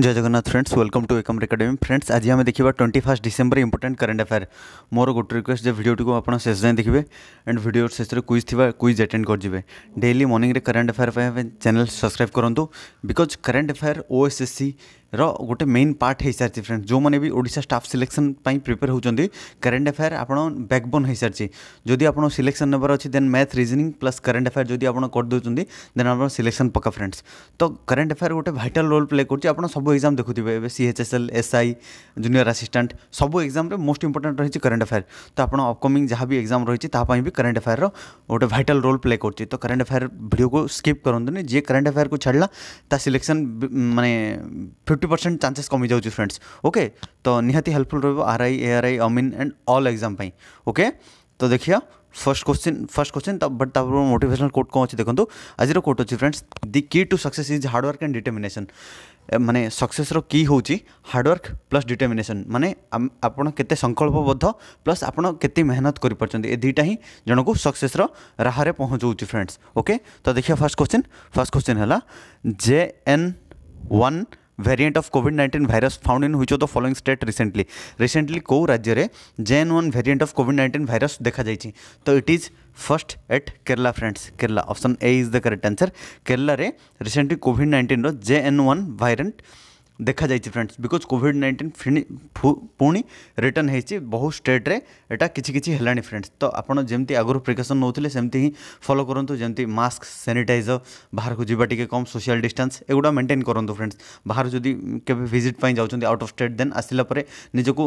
जय Jagannath friends welcome to Ekam academy friends आज आम देखा twenty first December important current affair मोर गोटे रिक्वेस्ट जो भिडियो को आप शेष जाए देखिए एंड भिडियो शेष में क्विज थी क्विज अटेड करेंगे daily morning current affair channel subscribe करूँ because current affair O S S C ର ଗୋଟେ ମେନ୍ ପାର୍ଟ ହେଇସାରିଛି ଫ୍ରେଣ୍ଡ ଯେଉଁମାନେ ବି ଓଡ଼ିଶା ଷ୍ଟାଫ୍ ସିଲେକ୍ସନ୍ ପାଇଁ ପ୍ରିପେୟାର ହେଉଛନ୍ତି କରେଣ୍ଟ ଆଫେୟାର୍ ଆପଣ ବ୍ୟାକବୋନ୍ ହେଇସାରିଛି ଯଦି ଆପଣ ସିଲେକ୍ସନ୍ ନେବାର ଅଛି then math reasoning plus current affair ଯଦି ଆପଣ କରିଦେଉଛନ୍ତି ଦେନ୍ ଆପଣ ସିଲେକ୍ସନ୍ ପକ୍କା ଫ୍ରେଣ୍ଡସ୍ ତ କରେଣ୍ଟ ଆଫେୟାର୍ ଗୋଟେ ଭାଇଟାଲ୍ ରୋଲ୍ ପ୍ଲେ କରୁଛି ଆପଣ ସବୁ ଏକ୍ଜାମ୍ ଦେଖୁଥିବେ ଏବେ ସିଏଚ୍ଏସ୍ଏଲ୍ ଏସ୍ଆଇ ଜୁନିୟର୍ ଆସିଷ୍ଟାଣ୍ଟ ସବୁ ଏକ୍ଜାମ୍ରେ ମୋଷ୍ଟ ଇମ୍ପୋର୍ଟାଣ୍ଟ ରହିଛି କରେଣ୍ଟ ଆଫେୟାର୍ ତ ଆପଣ ଅପକମିଂ ଯାହା ବି ଏକ୍ଜାମ୍ ରହିଛି ତାହା ପାଇଁ ବି କରେଣ୍ଟ ଆଫେୟାର୍ର ଗୋଟେ ଭାଇଟାଲ୍ ରୋଲ୍ ପ୍ଲେ କରୁଛି ତ କରେଣ୍ଟ ଆଫେୟାର୍ ଭିଡ଼ିଓକୁ ସ୍କିପ୍ କରନ୍ତୁନି ଯିଏ କରେଣ୍ଟ ଆଫେୟାର୍କୁ ଛାଡ଼ିଲା ତା ସିଲେକ୍ସନ୍ ମାନେ फिफ्टी परसेंट चान्सेस कमी जा फ्रेंड्स ओके तो निहाती हेल्पफुल रोज R I A R I Amin and all exam okay तो देखिए first question first question but तब मोटेसनाल कोर्ट कौन अच्छी देखो आज कोर्ट अच्छी friends the key to success is hard work and determination मानने सक्सेसर की हूँ हार्डवर्क प्लस डिटर्मेसन मानने आपत संकल्पबद्ध प्लस आपत मेहनत कर दुईटा ही जन को सक्सेसर राह पहुँचाऊँच फ्रेंड्स ओके तो देखिए फर्स्ट क्वेश्चन फर्स्ट क्वेश्चन है J N one variant of COVID nineteen virus found in which the following state recently recently कौ राज्य में J N one variant of COVID nineteen virus देखा जा तो it is first at Kerala friends Kerala option A is the correct answer Kerala रे recently COVID nineteen रे N one variant ଦେଖାଯାଇଛି friends because COVID nineteen ପୁଣି ରିଟର୍ଣ୍ଣ ହେଇଛି ବହୁ ଷ୍ଟେଟ୍ରେ ଏଇଟା କିଛି କିଛି ହେଲାଣି ଫ୍ରେଣ୍ଡସ୍ ତ ଆପଣ ଯେମିତି ଆଗରୁ ପ୍ରିକସନ୍ ନେଉଥିଲେ ସେମିତି ହିଁ ଫଲୋ କରନ୍ତୁ ଯେମିତି ମାସ୍କ ସାନିଟାଇଜର୍ ବାହାରକୁ ଯିବା ଟିକେ କମ୍ ସୋସିଆଲ୍ ଡିଷ୍ଟାନ୍ସ ଏଗୁଡ଼ା ମେଣ୍ଟେନ୍ କରନ୍ତୁ ଫ୍ରେଣ୍ଡସ୍ ବାହାର ଯଦି କେବେ ଭିଜିଟ୍ ପାଇଁ ଯାଉଛନ୍ତି ଆଉଟ୍ ଅଫ୍ ଷ୍ଟେଟ୍ ଦେନ୍ ଆସିଲା ପରେ ନିଜକୁ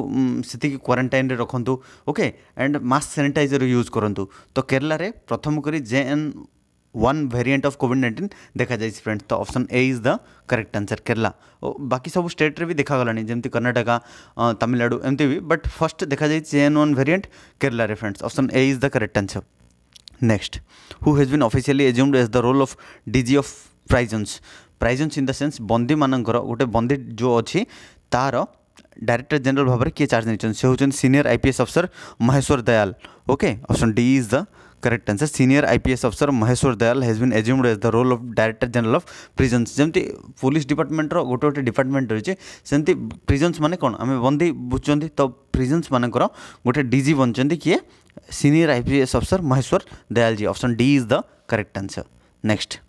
ସେତିକି କ୍ୱାରେଣ୍ଟାଇନ୍ରେ ରଖନ୍ତୁ okay and mask sanitizer use କରନ୍ତୁ ତ କେରଳାରେ ପ୍ରଥମ କରି J N one variant of COVID-19 देखा जाए फ्रेंड्स तो option A is the correct answer Kerala बाकी सब स्टेट रे भी देखा गलानी जमती कर्नाटक तमिलनाडु एमती भी बट फर्स्ट देखा जाए J N one variant Kerala friends option A is the correct answer next who has been officially assumed as the role of DG of prisons prisons in the sense बंदी मान गोटे बंदी जो अच्छी तार डायरेक्टर जनरल भाव में किए चार्ज नहीं से होचन सीनियर आईपीएस अफसर Maheshwar Dayal okay option D is the correct answer senior IPS अफसर Maheshwar Dayal has been assumed as the role of director general of prisons जमी पुलिस डिपार्टमेंटर गोटे गोटे डिपार्टमेंट रही है सेमती प्रिजन्स मैंने कौन आम बंदी बुझुं तो प्रिजन्स मानक गोटे डी बनते किए सीनियर आईपीएस अफसर Maheshwar Dayal ji option D is the correct answer next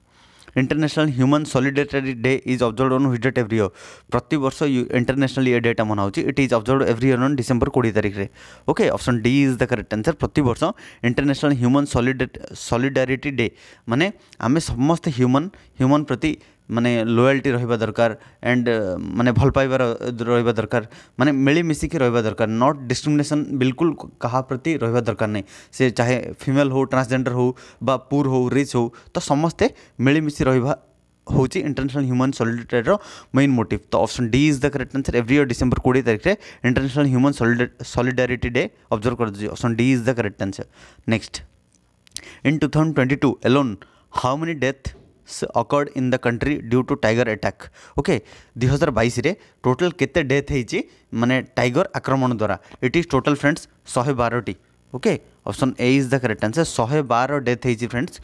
international human solidarity day is observe on this date every year प्रति वर्ष इंटरनेशनल ये डेटा मना होची it is observe every year on December कोड़े तारीख रे okay option D is the correct answer प्रति वर्ष international human solidarity solidarity day माने आमे समस्त ह्यूमन ह्यूमन प्रति मानने लोयाल्टी रहा दरकार एंड मानने भल पाइव रहा दरकार मानने मिलमिशिक रहा दरकार नॉट डिस्क्रिमिनेशन बिल्कुल कहा प्रति रहा दरकार नहीं से चाहे फिमेल हो ट्रांसजेडर हो बा पुअर हो रिच हो तो समस्ते मिलमिशी रहा हूँ international human solidarity main motive तो option D is the correct answer every year December कोड़े तारीख में international human solidarity day observe कर option D is the correct answer next in two thousand twenty two alone how many death occurred in the country due to tiger attack okay ଦୁଇ ହଜାର ବାଇଶରେ total କେତେ death ହେଇଛି ମାନେ tiger ଆକ୍ରମଣ ଦ୍ୱାରା it is total friends ଶହେ ବାରଟି okay option A is the correct answer ଶହେ ବାର ଡେଥ୍ ହେଇଛି ଫ୍ରେଣ୍ଡସ୍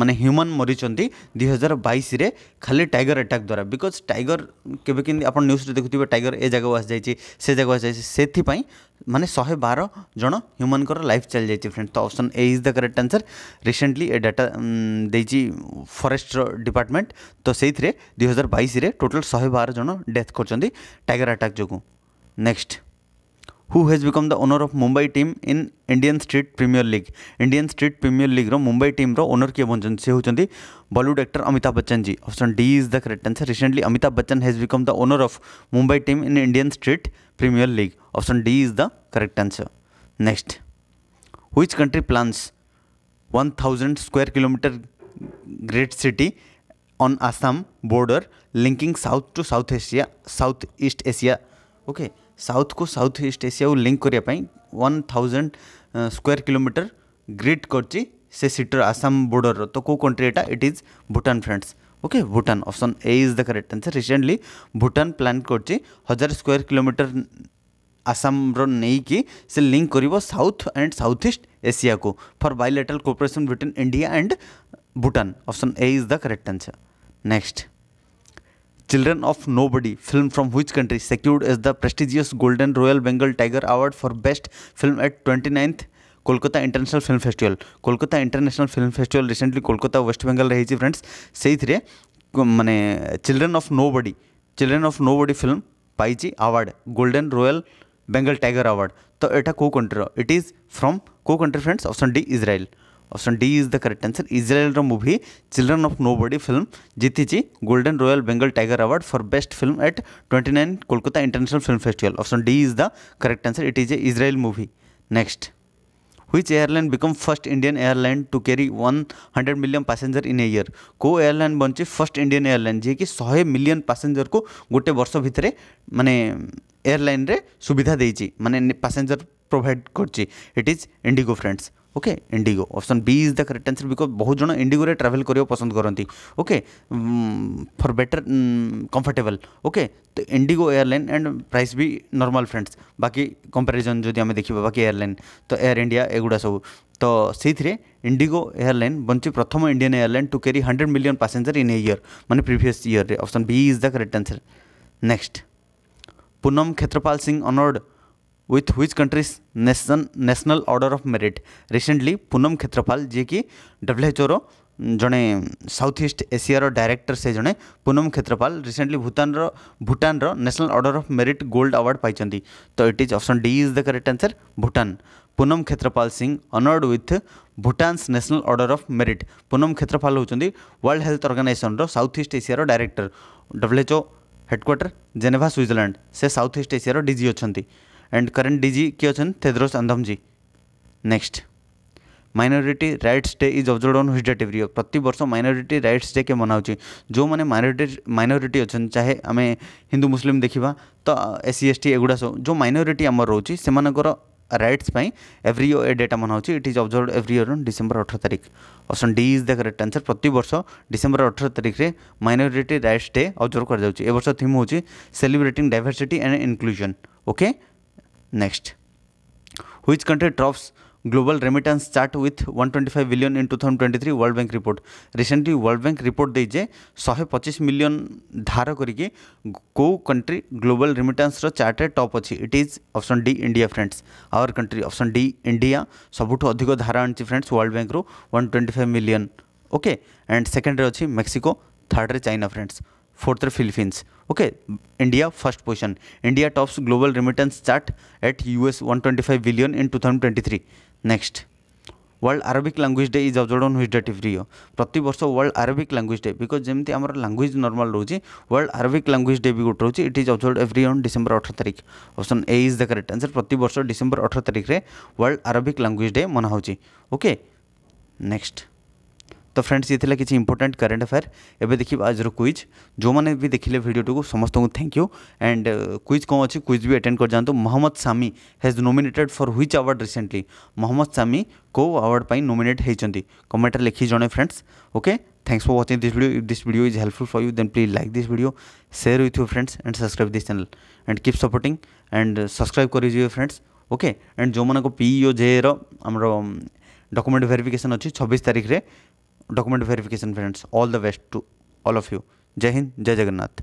ମାନେ ହ୍ୟୁମାନ୍ ମରିଛନ୍ତି ଦୁଇ ହଜାର ବାଇଶରେ ଖାଲି ଟାଇଗର ଆଟାକ୍ ଦ୍ୱାରା ବିକଜ୍ ଟାଇଗର କେବେ କେମିତି ଆପଣ ନ୍ୟୁଜ୍ରେ ଦେଖୁଥିବେ ଟାଇଗର ଏ ଜାଗାକୁ ଆସିଯାଇଛି ସେ ଜାଗାକୁ ଆସିଯାଇଛି ସେଥିପାଇଁ ମାନେ ଶହେ ବାର ଜଣ ହ୍ୟୁମାନ୍ଙ୍କର ଲାଇଫ୍ ଚାଲିଯାଇଛି ଫ୍ରେଣ୍ଡ ତ option A is the correct answer recently ଏ ଡାଟା ଦେଇଛି ଫରେଷ୍ଟର ଡିପାର୍ଟମେଣ୍ଟ ତ ସେଇଥିରେ ଦୁଇ ହଜାର ବାଇଶରେ ଟୋଟାଲ୍ ଶହେ ବାର ଜଣ ଡେଥ୍ କରିଛନ୍ତି ଟାଇଗର ଆଟାକ୍ ଯୋଗୁଁ next who has become the owner of Mumbai team in Indian street premier league Indian street premier लीग्र मुंबई टीम्र ओनर किए बन से होंगे Bollywood actor Amitabh Bachchan ji option D is the correct answer recently Amitabh Bachchan has become the owner of Mumbai team in Indian street premier league option D is the correct answer next which country plans one thousand square kilometre great city on Assam border linking south to south Asia south east Asia okay okay. South को south east Asia କରିବା ପାଇଁ one thousand square kilometre grid କରିଛି ସେ सीटर Assam border तो कौ country एटा it is Bhutan friends okay Bhutan option A is the correct answer recently Bhutan plan कर हजार स्क्वायर किलोमीटर आसामर नहीं से लिंक कर south and south east Asia को for bilateral cooperation between India and Bhutan option A is the correct answer next nobody film film from country country is the the prestigious Golden Royal tiger Tiger Award best film Film twenty ninth Kolkata international film festival Kolkata international film festival recently Kolkata West Bengal रही friends से मैंने children of nobody children of nobody film पाई award golden royal Bengal tiger award तो यहाँ कौ कंट्रीर it is from कौ country friends option D Israel option D is the correct answer Israel movie children of nobody film जीति golden royal Bengal tiger award for best film at twenty nine Kolkata international film festival option D is the correct answer it is a Israel movie next which airline become first Indian airline to carry 100 million passenger in a year को airline बनची first Indian airline जी कि शहे million passenger को गोटे वर्ष भितर मानने airline रे सुविधा देती मानने पैसेंजर प्रोवाइड कर it is IndiGo friends okay IndiGo option B is the correct answer because बहुत जन इंडिगो ट्रावेल करने पसंद करती okay for better comfortable okay तो इंडिगो एयरलाइन एंड प्राइस भी नॉर्मल फ्रेंड्स बाकी कंपैरिजन जो हमें देखा बाकी एयरलाइन तो एयर इंडिया एगुड़ा सब तो सही इंडिगो एयरलाइन बंची प्रथम Indian airline to carry hundred million passenger in a year मैंने प्रिवियस इयर रे option B is the correct answer next Poonam Kshetrapal Singh honoured with which countries nation national order of merit recently Poonam Kshetrapal W H रो जड़े south east एसीयर director से जड़े Poonam Kshetrapal recently Bhutan Bhutan national order of merit gold award पाई तो it is option D is the correct answer Bhutan Poonam Kshetrapal Singh honoured with Bhutan's national order of merit Poonam Kshetrapal हूँ world health organisation रो south east एसीयर डायरेक्टर ओ हेडक्वार्टर जेनेभा स्विजरलैंड से south east एसीयर DG अच्छा and जी किए अच्छे Tedros Adhanom ji next minority rights day is observe on this date every year प्रति वर्ष माइनॉरिटी राइट्स डे के मनाऊँ जो मैंने माइनॉरिटी माइनॉरिटी अच्छा चाहे आम हिंदू मुसलिम देखा तो एस सी एस टी एगुड़ा सब जो माइनॉरिटी आम रोच से rights every year a data मनाऊँ it is observed every year on December अठर तारीख option D is the correct answer प्रति वर्ष डिसेम्बर अठर तारीख में माइनॉरिटी राइट्स डे अब्जर्व कर थीम हो celebrating and inclusion okay Next, which country tops global remittance chart with 125 billion in 2023 World Bank report? Recently, World Bank report ଦେଇଛେ 125 million ଧାର କରିକି କୋଉ country global remittance ର chart ରେ top ଅଛି? It is option D India friends. Our country option D India ସବୁଠୁ ଅଧିକ ଧାର ଆଣିଛି friends World Bank ରୁ 125 million. ओके एंड सेकेंड रे अच्छी मेक्सिको थर्ड रे China friends fourth okay India first fourth Philippines. Okay, India first position. India tops one twenty five billion in two thousand twenty three next world Arabic language day is observe on which date every year प्रत वर्ष world Arabic language day because जमी आम language normal रोज world Arabic language day भी गोटे रोच it is observed every on December अठर तारीख option A is the correct answer प्रत वर्ष डिसेम्बर अठर तारीख वर्ल्ड आरबिक लांगुएज डे मना ओके नेक्स्ट तो फ्रेंड्स ये थी किसी इंपोर्टाट करेन्ट अफेयर एवं देखिए आज क्विज जो मैंने भी देखे भिडियो को समस्त को थैंक यू एंड क्विज कौन अच्छी क्विज भी अटेंड कर जातु Mohammed Sami has nominated for which award recently Mohammed Sami को आवार्ड पर नोमेट होती कमेंट लिखी जन friends okay thanks for watching this video if this video is helpful for you then please like this video share with you friends and subscribe this channel and keep supporting and subscribe कर friends okay and जो मैं PO जे रमर document verification अच्छी छब्बीस तारीख में document verification friends all the best to all of you जय हिंद जय जगन्नाथ